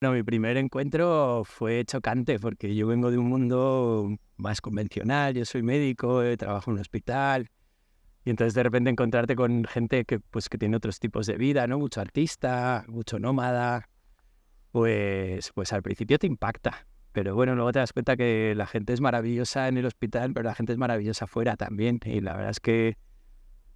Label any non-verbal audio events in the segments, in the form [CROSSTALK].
mi primer encuentro fue chocante porque yo vengo de un mundo más convencional, yo soy médico, eh, trabajo en un hospital y entonces de repente encontrarte con gente que, pues, que tiene otros tipos de vida, ¿no? Mucho artista, mucho nómada, pues, pues al principio te impacta, pero bueno, luego te das cuenta que la gente es maravillosa en el hospital, pero la gente es maravillosa afuera también y la verdad es que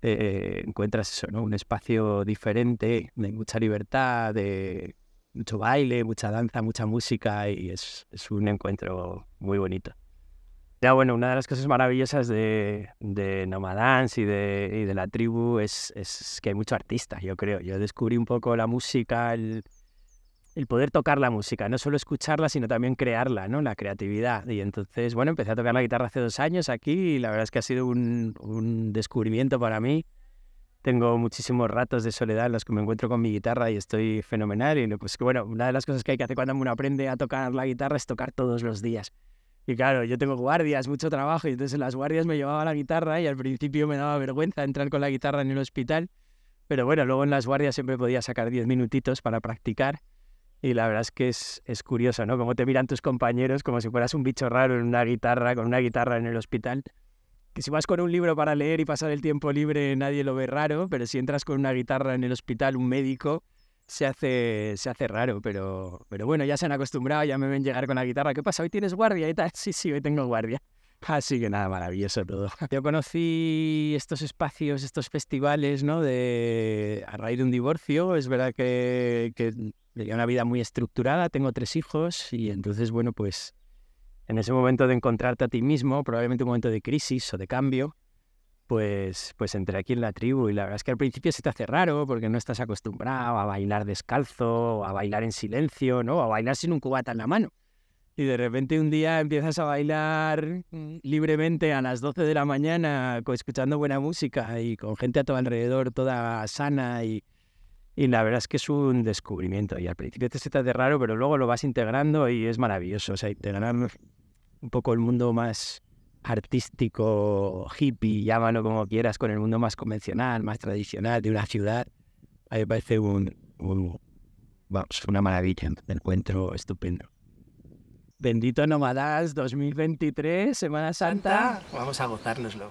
eh, encuentras eso, ¿no? Un espacio diferente, de mucha libertad, de mucho baile, mucha danza, mucha música y es, es, un encuentro muy bonito. Ya bueno, una de las cosas maravillosas de, de Nomadance y de, la tribu es, es, que hay mucho artistas, yo creo. Yo descubrí un poco la música, el, poder tocar la música, no solo escucharla, sino también crearla, ¿no? La creatividad. Y entonces, bueno, empecé a tocar la guitarra hace dos años aquí y la verdad es que ha sido un, un descubrimiento para mí tengo muchísimos ratos de soledad en los que me encuentro con mi guitarra y estoy fenomenal. Y pues bueno, una de las cosas que hay que hacer cuando uno aprende a tocar la guitarra es tocar todos los días. Y claro, yo tengo guardias, mucho trabajo, y entonces en las guardias me llevaba la guitarra y al principio me daba vergüenza entrar con la guitarra en el hospital. Pero bueno, luego en las guardias siempre podía sacar 10 minutitos para practicar. Y la verdad es que es, curioso, ¿no? Como te miran tus compañeros como si fueras un bicho raro en una guitarra, con una guitarra en el hospital que si vas con un libro para leer y pasar el tiempo libre nadie lo ve raro, pero si entras con una guitarra en el hospital, un médico, se hace, se hace raro, pero, pero bueno, ya se han acostumbrado, ya me ven llegar con la guitarra. ¿Qué pasa? ¿Hoy tienes guardia y tal? [LAUGHS] Sí, sí, hoy tengo guardia. Así que nada, maravilloso todo. [LAUGHS] Yo conocí estos espacios, estos festivales, ¿no? De, a raíz de un divorcio. Es verdad que, que tenía una vida muy estructurada, tengo tres hijos y entonces, bueno, pues en ese momento de encontrarte a ti mismo, probablemente un momento de crisis o de cambio, pues, pues entré aquí en la tribu y la verdad es que al principio se te hace raro porque no estás acostumbrado a bailar descalzo, a bailar en silencio, ¿no? A bailar sin un cubata en la mano. Y de repente un día empiezas a bailar mm, libremente a las 12 de la mañana, escuchando buena música y con gente a tu alrededor toda sana y, y la verdad es que es un descubrimiento. Y al principio te se te hace raro, pero luego lo vas integrando y es maravilloso. O sea, integrar un poco el mundo más artístico, hippie, llámalo como quieras, con el mundo más convencional, más tradicional de una ciudad, a mí me parece un, vamos, una maravilla, un encuentro estupendo. Bendito Nomadas 2023, Semana Santa. Santa. Vamos a gozárnoslo.